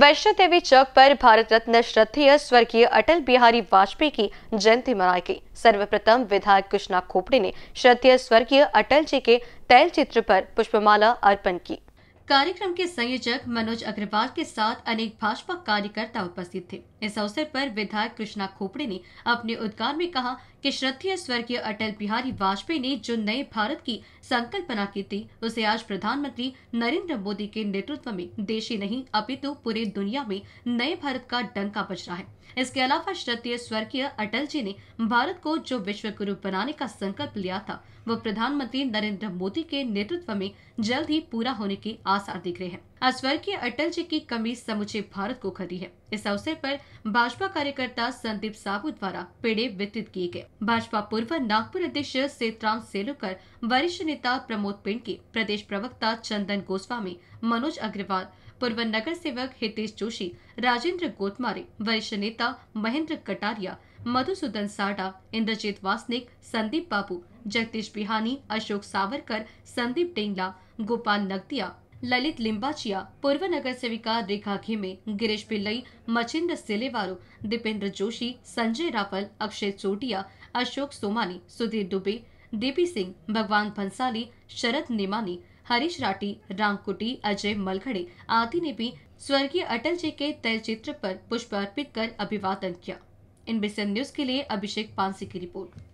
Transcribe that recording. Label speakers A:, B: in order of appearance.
A: वैष्णो देवी चौक पर भारत रत्न श्रद्धेय स्वर्गीय अटल बिहारी वाजपेयी की जयंती मनाई गई सर्वप्रथम विधायक कृष्णा खोपड़े ने श्रद्धेय स्वर्गीय अटल जी के तैल चित्र पर पुष्पमाला अर्पण की कार्यक्रम के संयोजक मनोज अग्रवाल के साथ अनेक भाजपा कार्यकर्ता उपस्थित थे इस अवसर पर विधायक कृष्णा खोपड़े ने अपने उद्गार में कहा कि श्रद्धेय स्वर्गीय अटल बिहारी वाजपेयी ने जो नए भारत की संकल्पना की थी उसे आज प्रधानमंत्री नरेंद्र मोदी के नेतृत्व में देश ही नहीं अपितु तो पूरे दुनिया में नए भारत का डंका बज रहा है इसके अलावा श्रद्धेय स्वर्गीय अटल जी ने भारत को जो विश्व गुरु बनाने का संकल्प लिया था वो प्रधानमंत्री नरेंद्र मोदी के नेतृत्व में जल्द ही पूरा होने की आशा आसार दिख रहे हैं स्वर्गीय अटल जी की कमी समूचे भारत को खड़ी है इस अवसर पर भाजपा कार्यकर्ता संदीप साहू द्वारा पेड़े वितरित किए गए भाजपा पूर्व नागपुर अध्यक्ष सेतराम सेलुकर वरिष्ठ नेता प्रमोद के प्रदेश प्रवक्ता चंदन गोस्वामी मनोज अग्रवाल पूर्व नगर सेवक हितेश जोशी राजेंद्र गोतमारे वरिष्ठ नेता महेंद्र कटारिया मधुसूदन साडा इंद्रजीत वासनिक संदीप बाबू जगदीश बिहानी अशोक सावरकर संदीप टेंगला गोपाल नगदिया ललित लिम्बाचिया पूर्व नगर सेविका रेखा घेमे गिरीश पिल्लई मचिंद्र सिलेवारो दीपेंद्र जोशी संजय राफल अक्षय चोटिया अशोक सोमानी सुधीर दुबे डीपी सिंह भगवान भंसाली शरद निमानी हरीश राठी रामकुटी अजय मलखड़े आदि ने भी स्वर्गीय अटल जी के तैलचित्र पर पुष्प अर्पित कर अभिवादन किया इन बिसे न्यूज के लिए अभिषेक पांसी की रिपोर्ट